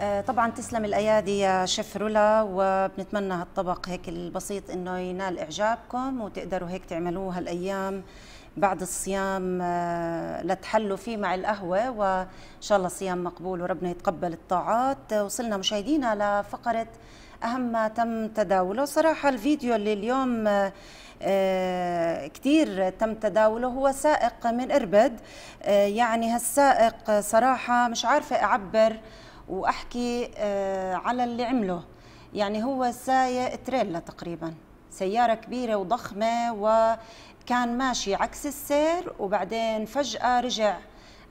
آه، طبعا تسلم الايادي يا شيف رولا وبنتمنى هالطبق هيك البسيط انه ينال اعجابكم وتقدروا هيك تعملوه هالايام بعد الصيام آه، لتحلوا فيه مع القهوه وان شاء الله صيام مقبول وربنا يتقبل الطاعات وصلنا مشاهدينا لفقره اهم ما تم تداوله صراحه الفيديو اللي اليوم آه، كثير تم تداوله هو سائق من اربد يعني هالسائق صراحه مش عارفه اعبر واحكي آه، على اللي عمله يعني هو سايق تريلا تقريبا سياره كبيره وضخمه وكان ماشي عكس السير وبعدين فجاه رجع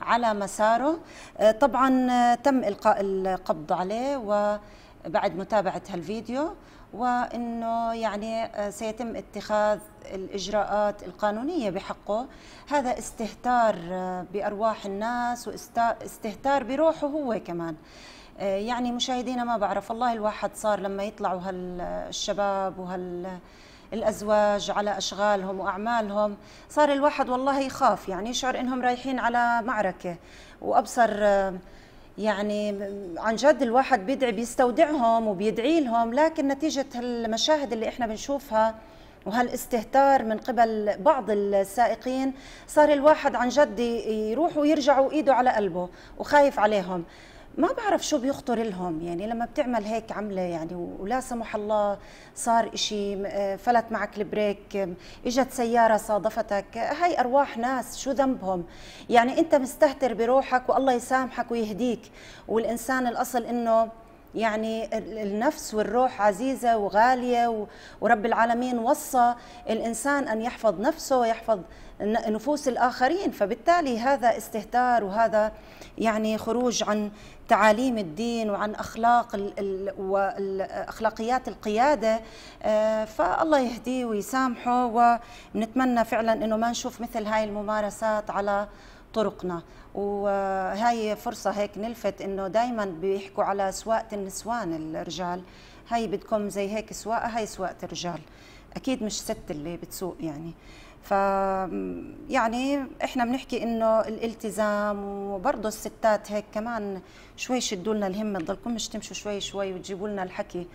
على مساره آه، طبعا آه، تم القاء القبض عليه وبعد متابعه هالفيديو وانه يعني آه، سيتم اتخاذ الاجراءات القانونيه بحقه هذا استهتار آه، بارواح الناس واستهتار بروحه هو كمان آه، يعني مشاهدينا ما بعرف والله الواحد صار لما يطلعوا هالشباب وهال الازواج على اشغالهم واعمالهم صار الواحد والله يخاف يعني يشعر انهم رايحين على معركه وابصر يعني عن جد الواحد بيدعي بيستودعهم وبيدعي لهم لكن نتيجة المشاهد اللي احنا بنشوفها وهالاستهتار من قبل بعض السائقين صار الواحد عن جد يروح ويرجع ايده على قلبه وخايف عليهم ما بعرف شو بيخطر لهم يعني لما بتعمل هيك عمله يعني ولا سمح الله صار إشي آه، فلت معك البريك اجت سياره صادفتك هاي ارواح ناس شو ذنبهم يعني انت مستهتر بروحك والله يسامحك ويهديك والانسان الاصل انه يعني النفس والروح عزيزة وغالية ورب العالمين وصى الإنسان أن يحفظ نفسه ويحفظ نفوس الآخرين فبالتالي هذا استهتار وهذا يعني خروج عن تعاليم الدين وعن أخلاق وأخلاقيات القيادة آه، فالله يهديه ويسامحه ونتمنى فعلا أنه ما نشوف مثل هاي الممارسات على طرقنا وهي فرصة هيك نلفت إنه دايما بيحكوا على سواقة النسوان الرجال هاي بدكم زي هيك سواقة هاي سواقة الرجال أكيد مش ست اللي بتسوق يعني ف يعني احنا بنحكي انه الالتزام وبرضه الستات هيك كمان شوي شدوا لنا الهمه مش تمشوا شوي شوي وتجيبوا لنا الحكي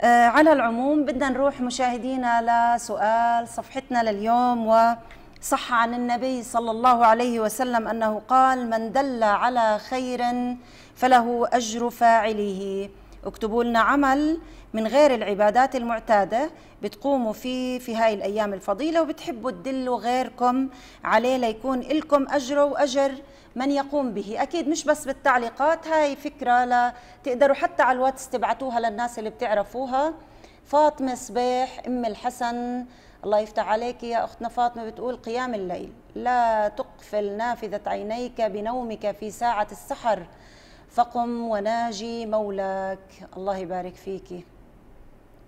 آه، على العموم بدنا نروح مشاهدينا لسؤال صفحتنا لليوم و صح عن النبي صلى الله عليه وسلم أنه قال من دل على خير فله أجر فاعله اكتبوا لنا عمل من غير العبادات المعتادة بتقوموا فيه في هاي الأيام الفضيلة وبتحبوا تدلوا غيركم عليه ليكون لكم أجره وأجر من يقوم به أكيد مش بس بالتعليقات هاي فكرة لا تقدروا حتى على الواتس تبعتوها للناس اللي بتعرفوها فاطمة صبيح أم الحسن الله يفتح عليك يا أختنا فاطمة بتقول قيام الليل لا تقفل نافذة عينيك بنومك في ساعة السحر فقم وناجي مولاك الله يبارك فيكِ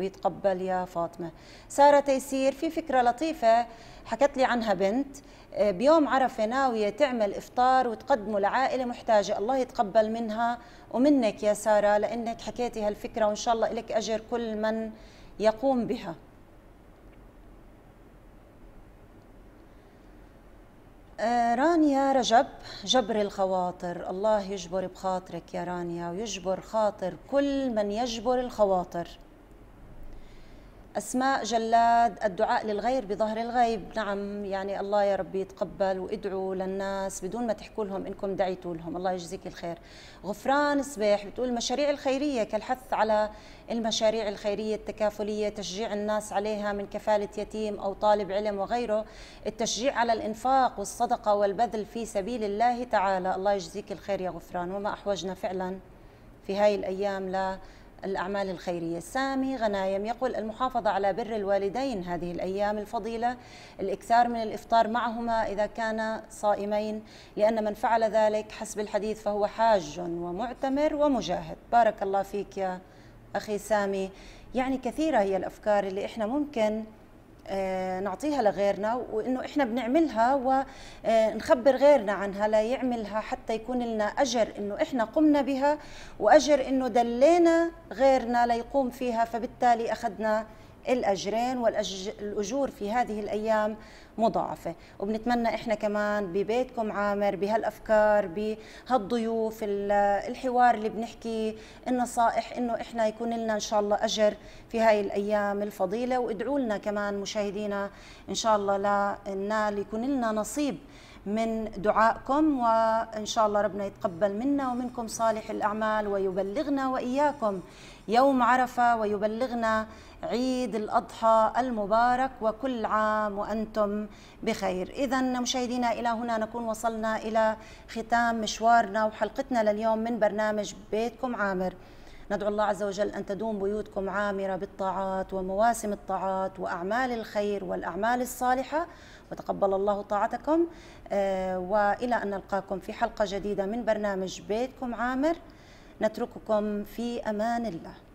ويتقبل يا فاطمة سارة تيسير في فكرة لطيفة حكت لي عنها بنت آه، بيوم عرفة ناوية تعمل إفطار وتقدمه لعائلة محتاجة الله يتقبل منها ومنك يا سارة لأنك حكيتي هالفكرة وإن شاء الله لك أجر كل من يقوم بها آه، رانيا رجب جبر الخواطر الله يجبر بخاطرك يا رانيا ويجبر خاطر كل من يجبر الخواطر أسماء جلاد الدعاء للغير بظهر الغيب نعم يعني الله يا ربي يتقبل وادعوا للناس بدون ما تحكوا لهم إنكم دعيتوا لهم الله يجزيك الخير غفران صبيح بتقول المشاريع الخيرية كالحث على المشاريع الخيرية التكافلية تشجيع الناس عليها من كفالة يتيم أو طالب علم وغيره التشجيع على الإنفاق والصدقة والبذل في سبيل الله تعالى الله يجزيك الخير يا غفران وما أحوجنا فعلا في هاي الأيام لا الأعمال الخيرية سامي غنايم يقول المحافظة على بر الوالدين هذه الأيام الفضيلة الإكثار من الإفطار معهما إذا كان صائمين لأن من فعل ذلك حسب الحديث فهو حاج ومعتمر ومجاهد بارك الله فيك يا أخي سامي يعني كثيرة هي الأفكار اللي إحنا ممكن آه، نعطيها لغيرنا وانه احنا بنعملها ونخبر آه، غيرنا عنها لا يعملها حتى يكون لنا اجر انه احنا قمنا بها واجر انه دلينا غيرنا ليقوم فيها فبالتالي اخذنا الاجرين والاجور في هذه الايام مضاعفه وبنتمنى احنا كمان ببيتكم عامر بهالافكار بهالضيوف الحوار اللي بنحكي النصائح انه احنا يكون لنا ان شاء الله اجر في هاي الايام الفضيله وادعوا لنا كمان مشاهدينا ان شاء الله لنا يكون لنا نصيب من دعائكم وإن شاء الله ربنا يتقبل منا ومنكم صالح الأعمال ويبلغنا وإياكم يوم عرفة ويبلغنا عيد الأضحى المبارك وكل عام وأنتم بخير إذا مشاهدينا إلى هنا نكون وصلنا إلى ختام مشوارنا وحلقتنا لليوم من برنامج بيتكم عامر ندعو الله عز وجل أن تدوم بيوتكم عامرة بالطاعات ومواسم الطاعات وأعمال الخير والأعمال الصالحة وتقبل الله طاعتكم آه، وإلى أن نلقاكم في حلقة جديدة من برنامج بيتكم عامر نترككم في أمان الله